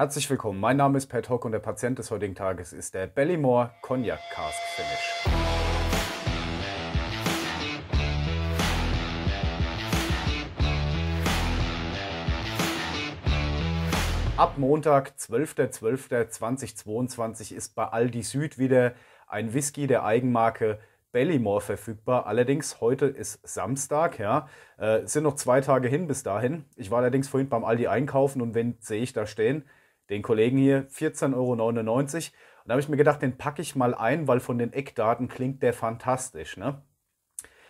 Herzlich willkommen, mein Name ist Pat Hock und der Patient des heutigen Tages ist der Bellymore Cognac Cask Finish. Ab Montag, 12.12.2022, ist bei Aldi Süd wieder ein Whisky der Eigenmarke Bellymore verfügbar. Allerdings heute ist Samstag, ja. Äh, sind noch zwei Tage hin bis dahin. Ich war allerdings vorhin beim Aldi einkaufen und wenn sehe ich da stehen, den Kollegen hier, 14,99 Euro. Und da habe ich mir gedacht, den packe ich mal ein, weil von den Eckdaten klingt der fantastisch. Ne?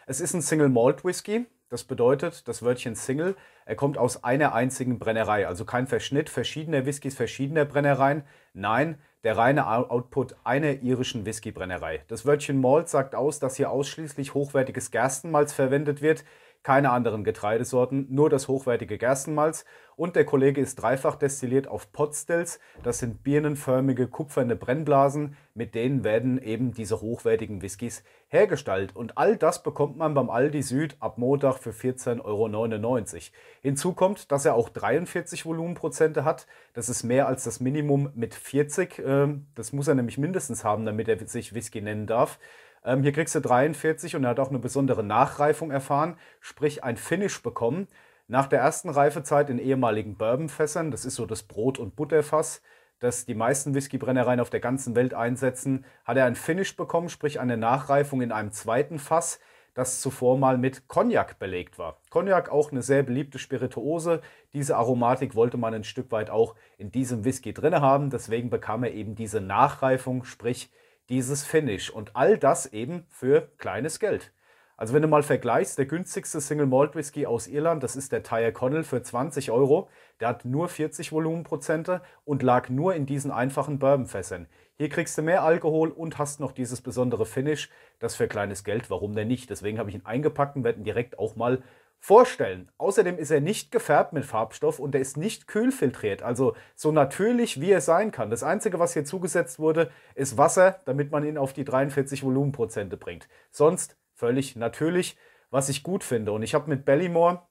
Es ist ein Single Malt Whisky. Das bedeutet, das Wörtchen Single, er kommt aus einer einzigen Brennerei. Also kein Verschnitt verschiedener Whiskys, verschiedener Brennereien. Nein, der reine Output einer irischen Whiskybrennerei. Das Wörtchen Malt sagt aus, dass hier ausschließlich hochwertiges Gerstenmalz verwendet wird keine anderen Getreidesorten, nur das hochwertige Gerstenmalz und der Kollege ist dreifach destilliert auf Potstels, das sind birnenförmige kupferne Brennblasen, mit denen werden eben diese hochwertigen Whiskys hergestellt und all das bekommt man beim Aldi Süd ab Montag für 14,99 Euro. Hinzu kommt, dass er auch 43 Volumenprozente hat, das ist mehr als das Minimum mit 40, ähm, das muss er nämlich mindestens haben, damit er sich Whisky nennen darf. Ähm, hier kriegst du 43 und er hat auch eine besondere Nachreifung erfahren, sprich ein Finish bekommen. Nach der ersten Reifezeit in ehemaligen Bourbonfässern, das ist so das Brot- und Butterfass, das die meisten Whiskybrennereien auf der ganzen Welt einsetzen, hat er ein Finish bekommen, sprich eine Nachreifung in einem zweiten Fass, das zuvor mal mit Cognac belegt war. Cognac auch eine sehr beliebte Spirituose. Diese Aromatik wollte man ein Stück weit auch in diesem Whisky drin haben, deswegen bekam er eben diese Nachreifung, sprich dieses Finish. Und all das eben für kleines Geld. Also wenn du mal vergleichst, der günstigste Single Malt Whisky aus Irland, das ist der Tyre Connell für 20 Euro. Der hat nur 40 Volumenprozente und lag nur in diesen einfachen Bourbonfässern. Hier kriegst du mehr Alkohol und hast noch dieses besondere Finish. Das für kleines Geld, warum denn nicht? Deswegen habe ich ihn eingepackt und werde ihn direkt auch mal vorstellen. Außerdem ist er nicht gefärbt mit Farbstoff und er ist nicht kühlfiltriert, also so natürlich wie er sein kann. Das Einzige, was hier zugesetzt wurde, ist Wasser, damit man ihn auf die 43 Volumenprozente bringt. Sonst völlig natürlich, was ich gut finde. Und ich habe mit Bellymore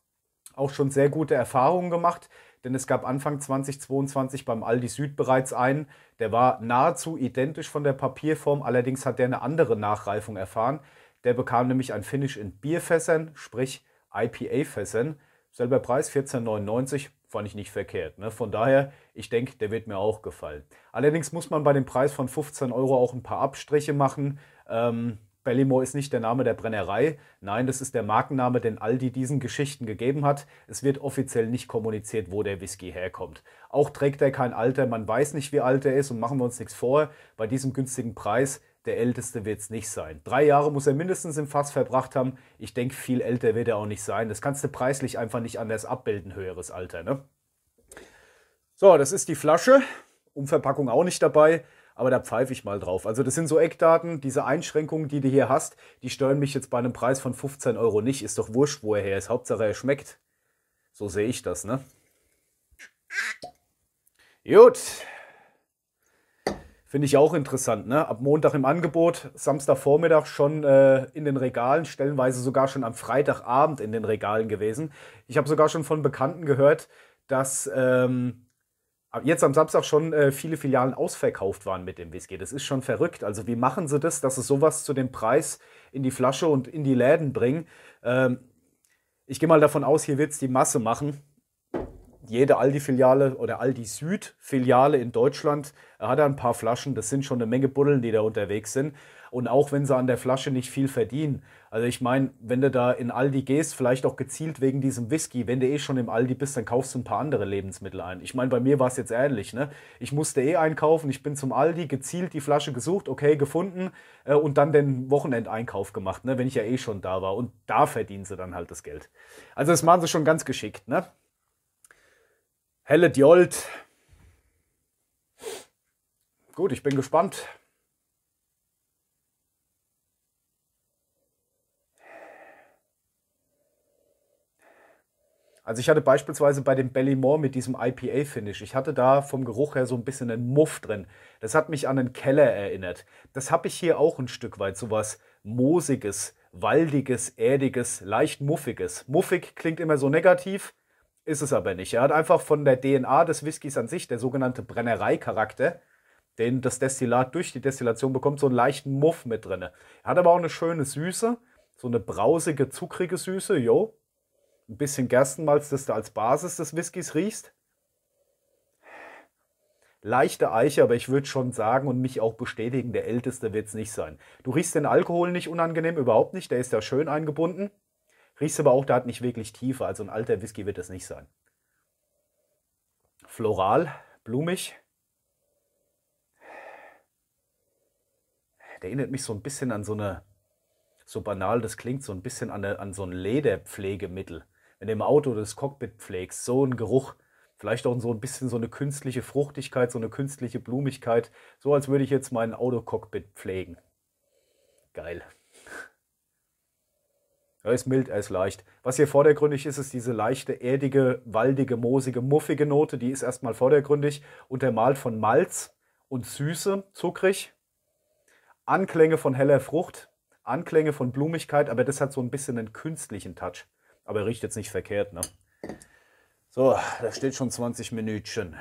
auch schon sehr gute Erfahrungen gemacht, denn es gab Anfang 2022 beim Aldi Süd bereits einen, der war nahezu identisch von der Papierform, allerdings hat der eine andere Nachreifung erfahren. Der bekam nämlich ein Finish in Bierfässern, sprich IPA-Fässern. Selber Preis 14,99 fand ich nicht verkehrt. Ne? Von daher, ich denke, der wird mir auch gefallen. Allerdings muss man bei dem Preis von 15 Euro auch ein paar Abstriche machen. Ähm, Bellimo ist nicht der Name der Brennerei. Nein, das ist der Markenname, den Aldi diesen Geschichten gegeben hat. Es wird offiziell nicht kommuniziert, wo der Whisky herkommt. Auch trägt er kein Alter. Man weiß nicht, wie alt er ist und machen wir uns nichts vor. Bei diesem günstigen Preis der Älteste wird es nicht sein. Drei Jahre muss er mindestens im Fass verbracht haben. Ich denke, viel älter wird er auch nicht sein. Das kannst du preislich einfach nicht anders abbilden, höheres Alter. Ne? So, das ist die Flasche. Umverpackung auch nicht dabei, aber da pfeife ich mal drauf. Also das sind so Eckdaten, diese Einschränkungen, die du hier hast, die stören mich jetzt bei einem Preis von 15 Euro nicht. Ist doch wurscht, wo er her ist. Hauptsache, er schmeckt. So sehe ich das, ne? Gut, Finde ich auch interessant. Ne? Ab Montag im Angebot, Samstagvormittag schon äh, in den Regalen, stellenweise sogar schon am Freitagabend in den Regalen gewesen. Ich habe sogar schon von Bekannten gehört, dass ähm, jetzt am Samstag schon äh, viele Filialen ausverkauft waren mit dem Whisky. Das ist schon verrückt. Also wie machen sie das, dass sie sowas zu dem Preis in die Flasche und in die Läden bringen? Ähm, ich gehe mal davon aus, hier wird es die Masse machen jede Aldi-Filiale oder Aldi-Süd-Filiale in Deutschland hat ein paar Flaschen. Das sind schon eine Menge Buddeln, die da unterwegs sind. Und auch wenn sie an der Flasche nicht viel verdienen. Also ich meine, wenn du da in Aldi gehst, vielleicht auch gezielt wegen diesem Whisky, wenn du eh schon im Aldi bist, dann kaufst du ein paar andere Lebensmittel ein. Ich meine, bei mir war es jetzt ähnlich. Ne? Ich musste eh einkaufen, ich bin zum Aldi, gezielt die Flasche gesucht, okay, gefunden äh, und dann den Wochenendeinkauf gemacht, ne? wenn ich ja eh schon da war. Und da verdienen sie dann halt das Geld. Also das machen sie schon ganz geschickt. Ne? Helle Diold. Gut, ich bin gespannt. Also ich hatte beispielsweise bei dem Bellymore mit diesem IPA-Finish, ich hatte da vom Geruch her so ein bisschen einen Muff drin. Das hat mich an einen Keller erinnert. Das habe ich hier auch ein Stück weit, so was Moosiges, Waldiges, Erdiges, leicht Muffiges. Muffig klingt immer so negativ, ist es aber nicht. Er hat einfach von der DNA des Whiskys an sich, der sogenannte Brennereicharakter, den das Destillat durch die Destillation bekommt, so einen leichten Muff mit drin. Er hat aber auch eine schöne Süße, so eine brausige, zuckrige Süße, jo. Ein bisschen Gerstenmalz, das du als Basis des Whiskys riechst. Leichte Eiche, aber ich würde schon sagen und mich auch bestätigen, der älteste wird es nicht sein. Du riechst den Alkohol nicht unangenehm, überhaupt nicht, der ist ja schön eingebunden. Riechst aber auch, da hat nicht wirklich Tiefe, also ein alter Whisky wird das nicht sein. Floral, blumig. Der erinnert mich so ein bisschen an so eine, so banal das klingt, so ein bisschen an, eine, an so ein Lederpflegemittel. Wenn du im Auto das Cockpit pflegst, so ein Geruch, vielleicht auch so ein bisschen so eine künstliche Fruchtigkeit, so eine künstliche Blumigkeit, so als würde ich jetzt mein Autocockpit pflegen. Geil. Er ist mild, er ist leicht. Was hier vordergründig ist, ist diese leichte, erdige, waldige, moosige, muffige Note. Die ist erstmal vordergründig, untermalt von Malz und Süße, zuckrig. Anklänge von heller Frucht, Anklänge von Blumigkeit, aber das hat so ein bisschen einen künstlichen Touch. Aber riecht jetzt nicht verkehrt, ne? So, da steht schon 20 Minütchen.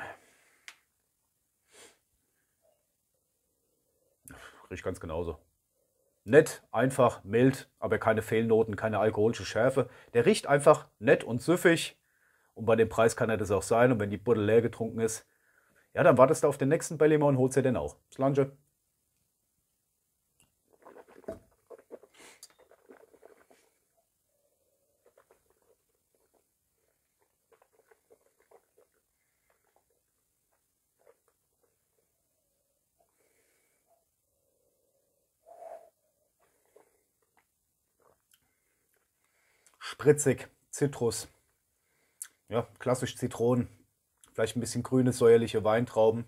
Riecht ganz genauso nett, einfach, mild, aber keine Fehlnoten, keine alkoholische Schärfe. Der riecht einfach nett und süffig. Und bei dem Preis kann er das auch sein. Und wenn die Buddel leer getrunken ist, ja, dann wartest du auf den nächsten Bellimon und holst dir den auch. Slange. spritzig, Zitrus. Ja, klassisch Zitronen. Vielleicht ein bisschen grüne, säuerliche Weintrauben.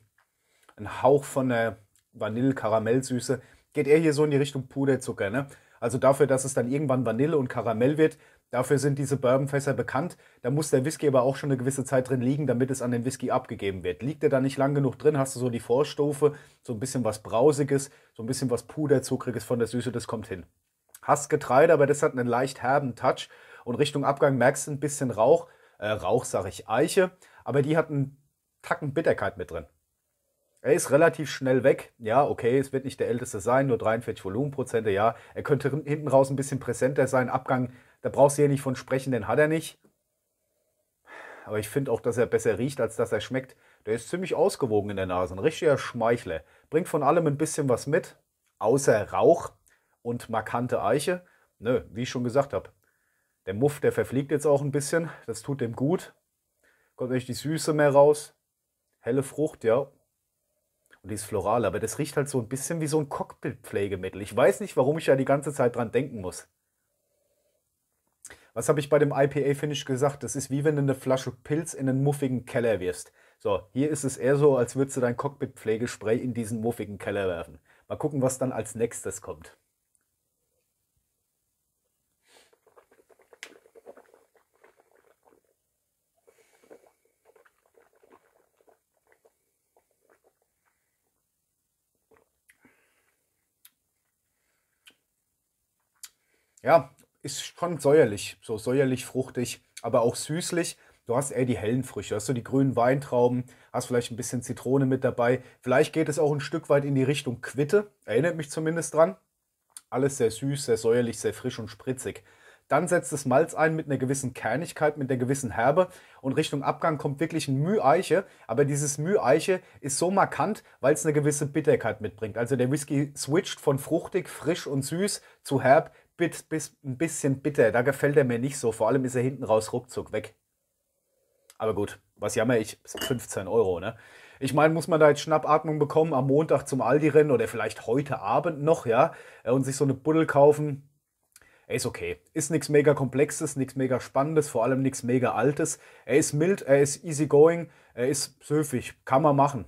Ein Hauch von der Vanille-Karamellsüße. Geht eher hier so in die Richtung Puderzucker. Ne? Also dafür, dass es dann irgendwann Vanille und Karamell wird, dafür sind diese Bourbonfässer bekannt. Da muss der Whisky aber auch schon eine gewisse Zeit drin liegen, damit es an den Whisky abgegeben wird. Liegt er da nicht lang genug drin, hast du so die Vorstufe, so ein bisschen was Brausiges, so ein bisschen was Puderzuckriges von der Süße, das kommt hin. Hast Getreide, aber das hat einen leicht herben Touch und Richtung Abgang merkst du ein bisschen Rauch, äh, Rauch sage ich, Eiche, aber die hat einen Tacken Bitterkeit mit drin. Er ist relativ schnell weg. Ja, okay, es wird nicht der älteste sein, nur 43 Volumenprozente, ja. Er könnte hinten raus ein bisschen präsenter sein. Abgang, da brauchst du hier nicht von sprechen, den hat er nicht. Aber ich finde auch, dass er besser riecht, als dass er schmeckt. Der ist ziemlich ausgewogen in der Nase, ein richtiger Schmeichler. Bringt von allem ein bisschen was mit, außer Rauch und markante Eiche. Nö, wie ich schon gesagt habe, der Muff, der verfliegt jetzt auch ein bisschen. Das tut dem gut. Kommt euch die Süße mehr raus. Helle Frucht, ja. Und die ist floral, aber das riecht halt so ein bisschen wie so ein Cockpit-Pflegemittel. Ich weiß nicht, warum ich ja die ganze Zeit dran denken muss. Was habe ich bei dem IPA-Finish gesagt? Das ist wie wenn du eine Flasche Pilz in einen muffigen Keller wirfst. So, hier ist es eher so, als würdest du dein Cockpit-Pflegespray in diesen muffigen Keller werfen. Mal gucken, was dann als nächstes kommt. ja, ist schon säuerlich, so säuerlich, fruchtig, aber auch süßlich. Du hast eher die hellen Früchte, hast du die grünen Weintrauben, hast vielleicht ein bisschen Zitrone mit dabei. Vielleicht geht es auch ein Stück weit in die Richtung Quitte, erinnert mich zumindest dran. Alles sehr süß, sehr säuerlich, sehr frisch und spritzig. Dann setzt das Malz ein mit einer gewissen Kernigkeit, mit einer gewissen Herbe und Richtung Abgang kommt wirklich ein Müheiche, aber dieses Müheiche ist so markant, weil es eine gewisse Bitterkeit mitbringt. Also der Whisky switcht von fruchtig, frisch und süß zu herb bit, bis, ein bisschen bitter. Da gefällt er mir nicht so. Vor allem ist er hinten raus ruckzuck weg. Aber gut, was jammer ich? 15 Euro, ne? Ich meine, muss man da jetzt Schnappatmung bekommen am Montag zum Aldi-Rennen oder vielleicht heute Abend noch, ja? Äh, und sich so eine Buddel kaufen? Er ist okay. Ist nichts mega komplexes, nichts mega spannendes, vor allem nichts mega altes. Er ist mild, er ist easygoing, er ist süffig. Kann man machen.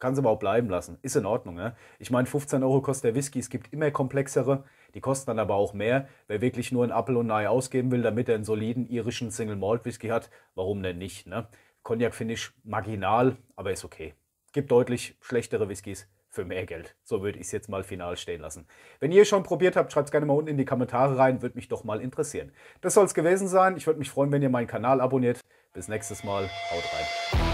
Kann es aber auch bleiben lassen. Ist in Ordnung, ne? Ich meine, 15 Euro kostet der Whisky, es gibt immer komplexere. Die kosten dann aber auch mehr. Wer wirklich nur ein Apple und ein Ei ausgeben will, damit er einen soliden irischen Single Malt Whisky hat, warum denn nicht? Ne? Cognac finde ich marginal, aber ist okay. Gibt deutlich schlechtere Whiskys für mehr Geld. So würde ich es jetzt mal final stehen lassen. Wenn ihr schon probiert habt, schreibt es gerne mal unten in die Kommentare rein, würde mich doch mal interessieren. Das soll es gewesen sein. Ich würde mich freuen, wenn ihr meinen Kanal abonniert. Bis nächstes Mal. Haut rein.